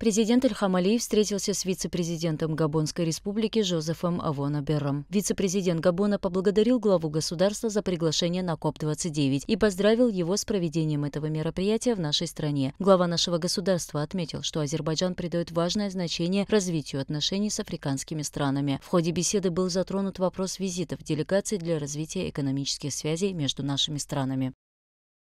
Президент Ильхам Алиев встретился с вице-президентом Габонской республики Жозефом Авонабером. Вице-президент Габона поблагодарил главу государства за приглашение на КОП-29 и поздравил его с проведением этого мероприятия в нашей стране. Глава нашего государства отметил, что Азербайджан придает важное значение развитию отношений с африканскими странами. В ходе беседы был затронут вопрос визитов делегаций для развития экономических связей между нашими странами.